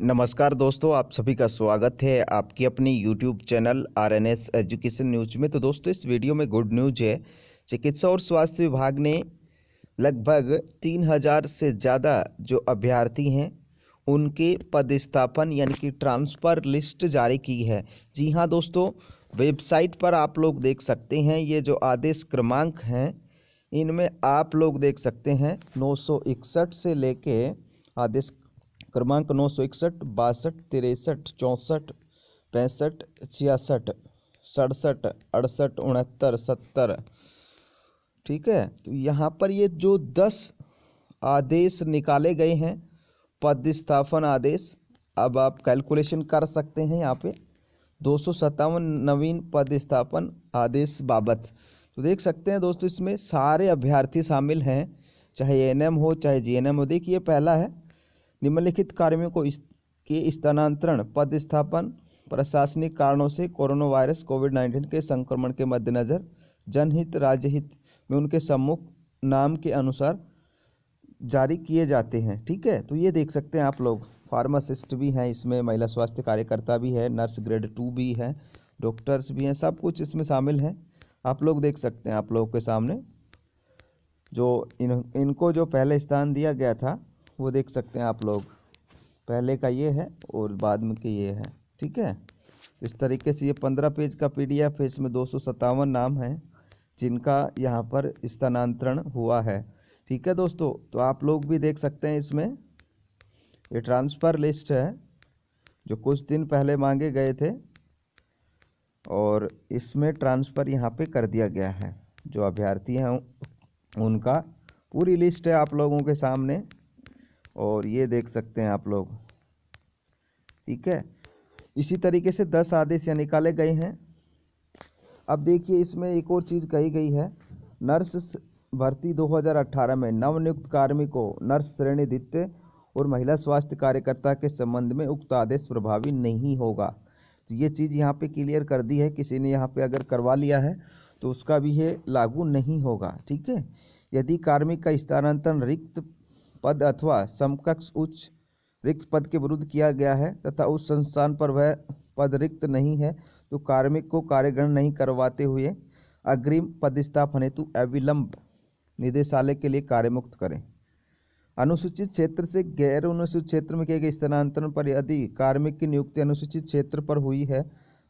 नमस्कार दोस्तों आप सभी का स्वागत है आपकी अपनी YouTube channel R N S education news में तो दोस्तों इस वीडियो में गुड न्यूज है चिकित्सा और स्वास्थ्य विभाग ने लगभग तीन हजार से ज़्यादा जो अभ्यर्थी हैं उनके पदस्थापन यानी कि ट्रांसफ़र लिस्ट जारी की है जी हाँ दोस्तों वेबसाइट पर आप लोग देख सकते हैं ये जो आदेश क्रमांक हैं इनमें आप लोग देख सकते हैं नौ से लेके आदेश क्रमांक नौ सौ इकसठ बासठ तिरसठ चौंसठ पैंसठ छियासठ सड़सठ अड़सठ उनहत्तर सत्तर ठीक है तो यहाँ पर ये जो दस आदेश निकाले गए हैं पदस्थापन आदेश अब आप कैलकुलेशन कर सकते हैं यहाँ पे दो सौ सत्तावन नवीन पदस्थापन आदेश बाबत तो देख सकते हैं दोस्तों इसमें सारे अभ्यर्थी शामिल हैं चाहे एनएम हो चाहे जीएनएम हो देखिए पहला है निम्नलिखित कार्यों को इस के स्थानांतरण पदस्थापन प्रशासनिक कारणों से कोरोना वायरस कोविड नाइन्टीन के संक्रमण के मद्देनज़र जनहित राज्य हित में उनके सम्मुख नाम के अनुसार जारी किए जाते हैं ठीक है तो ये देख सकते हैं आप लोग फार्मासिस्ट भी हैं इसमें महिला स्वास्थ्य कार्यकर्ता भी है नर्स ग्रेड टू भी है डॉक्टर्स भी हैं सब कुछ इसमें शामिल हैं आप लोग देख सकते हैं आप लोगों के सामने जो इन इनको जो पहले स्थान दिया गया था वो देख सकते हैं आप लोग पहले का ये है और बाद में के ये है ठीक है इस तरीके से ये पंद्रह पेज का पीडीएफ है इसमें दो सौ सत्तावन नाम है जिनका यहाँ पर स्थानांतरण हुआ है ठीक है दोस्तों तो आप लोग भी देख सकते हैं इसमें ये ट्रांसफ़र लिस्ट है जो कुछ दिन पहले मांगे गए थे और इसमें ट्रांसफ़र यहाँ पे कर दिया गया है जो अभ्यर्थी हैं उनका पूरी लिस्ट है आप लोगों के सामने और ये देख सकते हैं आप लोग ठीक है इसी तरीके से दस आदेश यहाँ निकाले गए हैं अब देखिए इसमें एक और चीज़ कही गई है नर्स भर्ती 2018 में नवनियुक्त कार्मिकों नर्स श्रेणी द्वितीय और महिला स्वास्थ्य कार्यकर्ता के संबंध में उक्त आदेश प्रभावी नहीं होगा तो ये चीज़ यहाँ पे क्लियर कर दी है किसी ने यहाँ पे अगर करवा लिया है तो उसका भी ये लागू नहीं होगा ठीक है यदि कार्मिक का स्थानांतरण रिक्त पद अथवा समकक्ष उच्च रिक्त पद के विरुद्ध किया गया है तथा उस संस्थान पर वह पद रिक्त नहीं है तो कार्मिक को कार्यग्रहण नहीं करवाते हुए अग्रिम पदस्थापन हेतु अविलंब निदेशालय के लिए कार्यमुक्त करें अनुसूचित क्षेत्र से गैर अनुसूचित क्षेत्र में किए गए स्थानांतरण पर यदि कार्मिक की नियुक्ति अनुसूचित क्षेत्र पर हुई है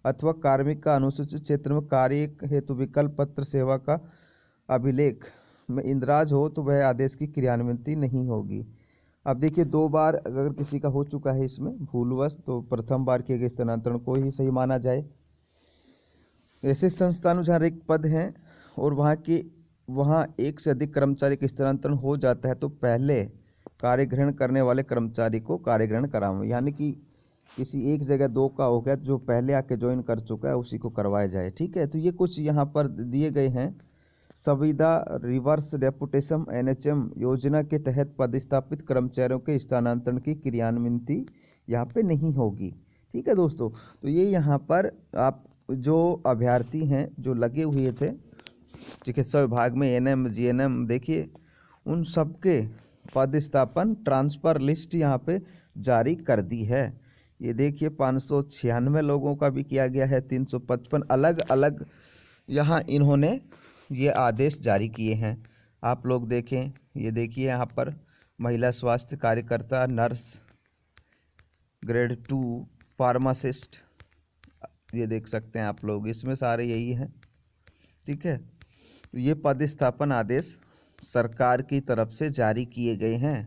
अथवा कार्मिक का अनुसूचित क्षेत्र में कार्य हेतु विकल्प पत्र सेवा का अभिलेख में इंदराज हो तो वह आदेश की क्रियान्वित नहीं होगी अब देखिए दो बार अगर किसी का हो चुका है इसमें भूलवश तो प्रथम बार किए गए स्थानांतरण को ही सही माना जाए ऐसे संस्थान जहाँ रिक्त पद हैं और वहाँ के वहाँ एक से अधिक कर्मचारी का स्थानांतरण हो जाता है तो पहले कार्य ग्रहण करने वाले कर्मचारी को कार्य ग्रहण कराओ यानी कि किसी एक जगह दो का हो गया जो पहले आके ज्वाइन कर चुका है उसी को करवाया जाए ठीक है तो ये कुछ यहाँ पर दिए गए हैं संविदा रिवर्स रेपुटेशन एनएचएम योजना के तहत पदस्थापित कर्मचारियों के स्थानांतरण की क्रियान्विति यहाँ पे नहीं होगी ठीक है दोस्तों तो ये यहाँ पर आप जो अभ्यर्थी हैं जो लगे हुए थे चिकित्सा विभाग में एनएम जीएनएम देखिए उन सबके पदस्थापन ट्रांसफ़र लिस्ट यहाँ पे जारी कर दी है ये देखिए पाँच लोगों का भी किया गया है 355 अलग अलग यहाँ इन्होंने ये आदेश जारी किए हैं आप लोग देखें ये देखिए यहाँ पर महिला स्वास्थ्य कार्यकर्ता नर्स ग्रेड टू फार्मासिस्ट ये देख सकते हैं आप लोग इसमें सारे यही हैं ठीक है ये पदस्थापन आदेश सरकार की तरफ से जारी किए गए हैं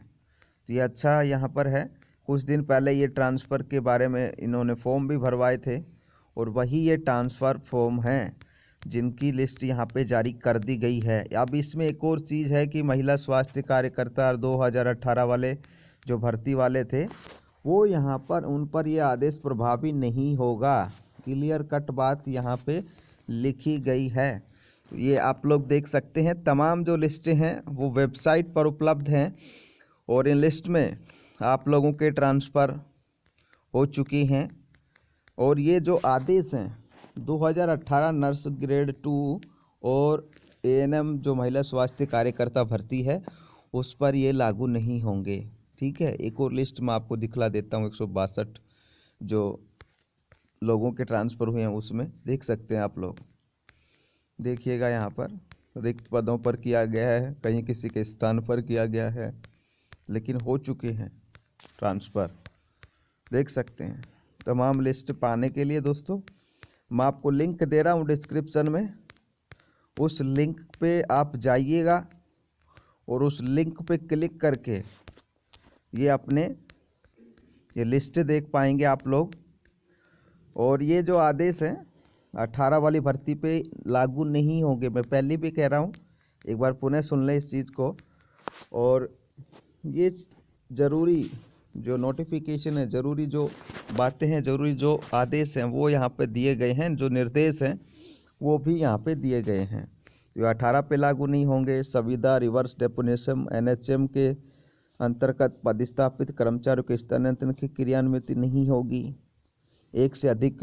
तो ये अच्छा यहाँ पर है कुछ दिन पहले ये ट्रांसफ़र के बारे में इन्होंने फॉर्म भी भरवाए थे और वही ये ट्रांसफ़र फॉर्म हैं जिनकी लिस्ट यहाँ पे जारी कर दी गई है अब इसमें एक और चीज़ है कि महिला स्वास्थ्य कार्यकर्ता दो वाले जो भर्ती वाले थे वो यहाँ पर उन पर यह आदेश प्रभावी नहीं होगा क्लियर कट बात यहाँ पे लिखी गई है ये आप लोग देख सकते हैं तमाम जो लिस्टें हैं वो वेबसाइट पर उपलब्ध हैं और इन लिस्ट में आप लोगों के ट्रांसफ़र हो चुकी हैं और ये जो आदेश हैं 2018 नर्स ग्रेड टू और ए जो महिला स्वास्थ्य कार्यकर्ता भर्ती है उस पर ये लागू नहीं होंगे ठीक है एक और लिस्ट मैं आपको दिखला देता हूँ एक जो लोगों के ट्रांसफ़र हुए हैं उसमें देख सकते हैं आप लोग देखिएगा यहाँ पर रिक्त पदों पर किया गया है कहीं किसी के स्थान पर किया गया है लेकिन हो चुके हैं ट्रांसफ़र देख सकते हैं तमाम लिस्ट पाने के लिए दोस्तों मैं आपको लिंक दे रहा हूँ डिस्क्रिप्शन में उस लिंक पे आप जाइएगा और उस लिंक पे क्लिक करके ये अपने ये लिस्ट देख पाएंगे आप लोग और ये जो आदेश हैं अठारह वाली भर्ती पे लागू नहीं होंगे मैं पहले भी कह रहा हूँ एक बार पुनः सुन लें इस चीज़ को और ये ज़रूरी जो नोटिफिकेशन है ज़रूरी जो बातें हैं ज़रूरी जो आदेश हैं वो यहाँ पे दिए गए हैं जो निर्देश हैं वो भी यहाँ पे दिए गए हैं जो अठारह पे लागू नहीं होंगे संविदा रिवर्स डेपोनेशन एनएचएम के अंतर्गत पदस्थापित कर्मचारियों के स्थानांतरण की क्रियान्वित नहीं होगी एक से अधिक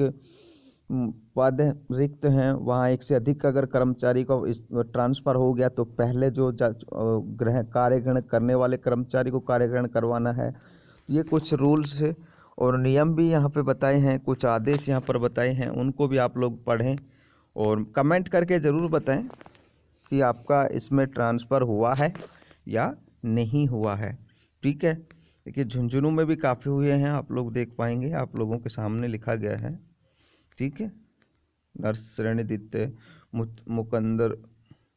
पद रिक्त हैं वहाँ एक से अधिक अगर कर्मचारी को ट्रांसफ़र हो गया तो पहले जो ग्रह कार्यग्रहण करने वाले कर्मचारी को कार्यग्रहण करवाना है ये कुछ रूल्स और नियम भी यहाँ पे बताए हैं कुछ आदेश यहाँ पर बताए हैं उनको भी आप लोग पढ़ें और कमेंट करके ज़रूर बताएं कि आपका इसमें ट्रांसफ़र हुआ है या नहीं हुआ है ठीक है देखिए झुंझुनू में भी काफ़ी हुए हैं आप लोग देख पाएंगे आप लोगों के सामने लिखा गया है ठीक है नर्स श्रेणीदित्य मुकंदर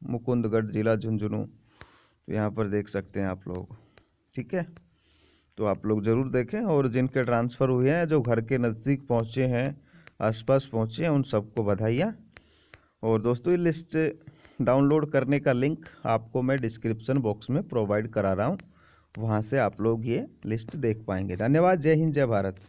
मुकुंदगढ़ ज़िला झुंझुनू तो यहाँ पर देख सकते हैं आप लोग ठीक है तो आप लोग ज़रूर देखें और जिनके ट्रांसफ़र हुए हैं जो घर के नज़दीक पहुँचे हैं आसपास पहुँचे हैं उन सबको बधाइयाँ और दोस्तों ये लिस्ट डाउनलोड करने का लिंक आपको मैं डिस्क्रिप्शन बॉक्स में प्रोवाइड करा रहा हूँ वहाँ से आप लोग ये लिस्ट देख पाएंगे धन्यवाद जय हिंद जय भारत